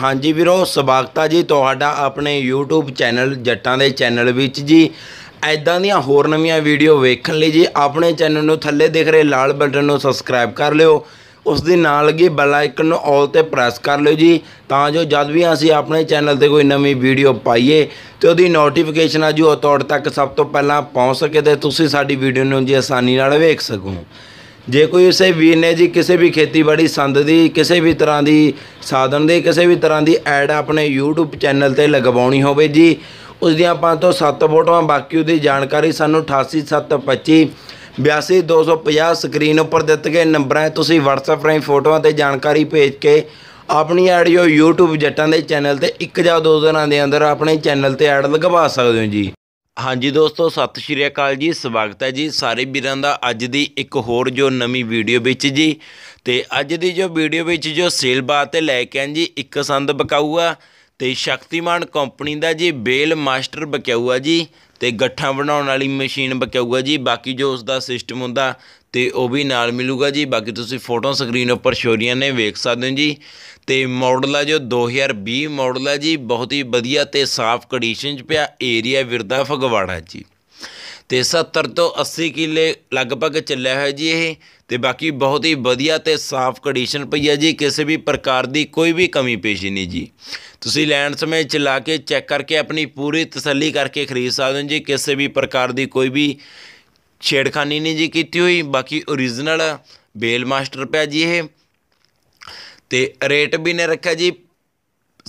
ਹਾਂਜੀ ਵੀਰੋ ਸਵਾਗਤਾ ਜੀ ਤੁਹਾਡਾ ਆਪਣੇ YouTube ਚੈਨਲ ਜੱਟਾਂ ਦੇ ਚੈਨਲ ਵਿੱਚ ਜੀ ਐਦਾਂ ਦੀਆਂ ਹੋਰ ਨਵੀਆਂ ਵੀਡੀਓ ਵੇਖਣ ਲਈ ਜੀ ਆਪਣੇ ਚੈਨਲ ਨੂੰ ਥੱਲੇ ਦਿਖ ਰਹੇ ਲਾਲ ਬਟਨ ਨੂੰ ਸਬਸਕ੍ਰਾਈਬ ਕਰ ਲਿਓ ਉਸ ਦੇ ਨਾਲ ਲੱਗੇ ਬੈਲ ਆਈਕਨ ਨੂੰ ਆਲ ਤੇ ਪ੍ਰੈਸ ਕਰ ਲਿਓ ਜੀ ਤਾਂ ਜੋ ਜਦ ਵੀ ਅਸੀਂ ਆਪਣੇ ਚੈਨਲ ਤੇ ਕੋਈ ਨਵੀਂ ਵੀਡੀਓ ਪਾਈਏ ਤੇ ਉਹਦੀ ਨੋਟੀਫਿਕੇਸ਼ਨ ਆ ਜੂ ਉਹ ਤੁਹਾਡੇ ਤੱਕ ਸਭ ਤੋਂ ਪਹਿਲਾਂ ਪਹੁੰਚ ਸਕੇ ਤੇ ਤੁਸੀਂ ਸਾਡੀ ਵੀਡੀਓ ਨੂੰ ਜੀ ਆਸਾਨੀ ਨਾਲ ਵੇਖ ਸਕੋ ਜੇ ਕੋਈ ਉਸੇ ਵੀਰ ਨੇ ਜੀ ਕਿਸੇ ਵੀ ਖੇਤੀਬਾੜੀ ਸੰਦ ਦੀ ਕਿਸੇ ਵੀ ਤਰ੍ਹਾਂ ਦੀ ਸਾਧਨ ਦੀ ਕਿਸੇ ਵੀ ਤਰ੍ਹਾਂ ਦੀ ਐਡ ਆਪਣੇ YouTube ਚੈਨਲ ਤੇ ਲਗਵਾਉਣੀ ਹੋਵੇ ਜੀ ਉਸ ਦੀਆਂ ਪੰਜ ਤੋਂ ਸੱਤ ਫੋਟੋਆਂ ਬਾਕੀ ਉਹਦੀ ਜਾਣਕਾਰੀ ਸਾਨੂੰ 88725 82250 ਸਕਰੀਨ ਉੱਪਰ ਦਿੱਤੇ ਗਏ ਨੰਬਰਾਂ 'ਤੇ ਤੁਸੀਂ WhatsApp ਰਾਹੀਂ ਫੋਟੋਆਂ ਤੇ ਜਾਣਕਾਰੀ ਭੇਜ ਕੇ ਆਪਣੀ ਐਡ ਜੋ YouTube ਜੱਟਾਂ ਦੇ ਚੈਨਲ ਤੇ ਇੱਕ ਜਾਂ ਦੋ ਦਿਨਾਂ ਦੇ ਅੰਦਰ ਆਪਣੇ ਚੈਨਲ ਤੇ ਐਡ ਲਗਵਾ ਸਕਦੇ ਹੋ ਜੀ ਹਾਂਜੀ ਦੋਸਤੋ ਸਤਿ ਸ਼੍ਰੀ ਅਕਾਲ ਜੀ ਸਵਾਗਤ ਹੈ ਜੀ ਸਾਰੇ ਵੀਰਾਂ ਦਾ ਅੱਜ ਦੀ ਇੱਕ ਹੋਰ ਜੋ ਨਵੀਂ ਵੀਡੀਓ ਵਿੱਚ ਜੀ ਤੇ ਅੱਜ ਦੀ ਜੋ ਵੀਡੀਓ ਵਿੱਚ ਜੋ ਸੇਲ ਬਾਤ ਤੇ ਲੈ ਕੇ ਆਂ ਜੀ ਇੱਕ ਸੰਦ ਬਕਾਊਆ ਤੇ ਸ਼ਕਤੀਮਾਨ ਕੰਪਨੀ ਦਾ ਜੀ ਬੇਲ ਮਾਸਟਰ ਬਕਿਆਊਆ ਜੀ ਤੇ ਗੱਠਾਂ ਬਣਾਉਣ ਵਾਲੀ ਮਸ਼ੀਨ ਬਕਿਆਊਆ ਜੀ ਬਾਕੀ ਜੋ ਉਸ ਦਾ ਸਿਸਟਮ ਹੁੰਦਾ ਤੇ ਉਹ ਵੀ ਨਾਲ ਮਿਲੂਗਾ ਜੀ ਬਾਕੀ ਤੁਸੀਂ ਫੋਟੋ ਸਕਰੀਨ ਉੱਪਰ ਸ਼ੋਰੀਆਂ ਨੇ ਵੇਖ ਸਕਦੇ ਹੋ ਜੀ ਤੇ ਮਾਡਲ ਆ ਜੋ 2020 ਮਾਡਲ ਆ ਜੀ ਬਹੁਤ ਹੀ ਵਧੀਆ ਤੇ ਸਾਫ਼ ਕੰਡੀਸ਼ਨ 'ਚ ਪਿਆ ਏਰੀਆ ਵਿਰਦਾ ਫਗਵਾੜਾ ਜੀ ਤੇ 70 ਤੋਂ 80 ਕਿੱਲੇ ਲਗਭਗ ਚੱਲਿਆ ਹੋਇਆ ਜੀ ਇਹ ਤੇ ਬਾਕੀ ਬਹੁਤ ਹੀ ਵਧੀਆ ਤੇ ਸਾਫ਼ ਕੰਡੀਸ਼ਨ ਪਈ ਹੈ ਜੀ ਕਿਸੇ ਵੀ ਪ੍ਰਕਾਰ ਦੀ ਕੋਈ ਵੀ ਕਮੀ ਪੇਸ਼ੀ ਨਹੀਂ ਜੀ ਤੁਸੀਂ ਲੈਣ ਸਮੇਂ ਚਲਾ ਕੇ ਚੈੱਕ ਕਰਕੇ ਆਪਣੀ ਪੂਰੀ ਤਸੱਲੀ ਕਰਕੇ ਖਰੀਦ ਸਕਦੇ ਹੋ ਜੀ ਕਿਸੇ ਵੀ ਪ੍ਰਕਾਰ ਦੀ ਕੋਈ ਵੀ ਛੇੜਖਾਨੀ ਨਹੀਂ ਜੀ ਕੀਤੀ ਹੋਈ ਬਾਕੀ origignal ਬੇਲ ਮਾਸਟਰ ਪਿਆ ਜੀ ਇਹ ਤੇ ਰੇਟ ਵੀ ਨੇ ਰੱਖਿਆ ਜੀ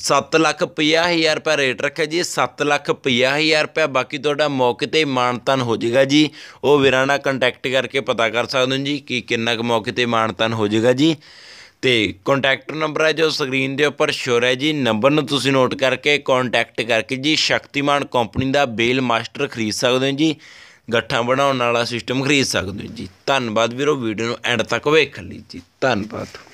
7 ਲੱਖ 50000 ਰੁਪਏ ਰੇਟ ਰੱਖਿਆ ਜੀ 7 ਲੱਖ 50000 ਰੁਪਏ ਬਾਕੀ ਤੁਹਾਡਾ ਮੌਕੇ ਤੇ ਮਾਨਤਨ ਹੋ ਜਾਏਗਾ ਜੀ ਉਹ ਵੀਰਾਂ ਨਾਲ ਕੰਟੈਕਟ ਕਰਕੇ ਪਤਾ ਕਰ ਸਕਦੇ ਹੋ ਜੀ ਕਿ ਕਿੰਨਾ ਕੁ ਮੌਕੇ ਤੇ ਮਾਨਤਨ ਹੋ ਜਾਏਗਾ ਜੀ ਤੇ ਕੰਟੈਕਟ ਨੰਬਰ ਹੈ ਜੋ ਸਕਰੀਨ ਦੇ ਉੱਪਰ ਸ਼ੋਰ ਹੈ ਜੀ ਨੰਬਰ ਨੂੰ ਤੁਸੀਂ ਨੋਟ ਕਰਕੇ ਕੰਟੈਕਟ ਕਰਕੇ ਜੀ ਸ਼ਕਤੀਮਾਨ ਕੰਪਨੀ ਦਾ ਬੇਲ ਮਾਸਟਰ ਖਰੀਦ ਸਕਦੇ ਹੋ ਜੀ ਗੱਠਾਂ ਬਣਾਉਣ ਵਾਲਾ ਸਿਸਟਮ ਖਰੀਦ ਸਕਦੇ ਹੋ ਜੀ ਧੰਨਵਾਦ ਵੀਰੋ ਵੀਡੀਓ ਨੂੰ ਐਂਡ ਤੱਕ ਵੇਖ ਲਈ ਜੀ ਧੰਨਵਾਦ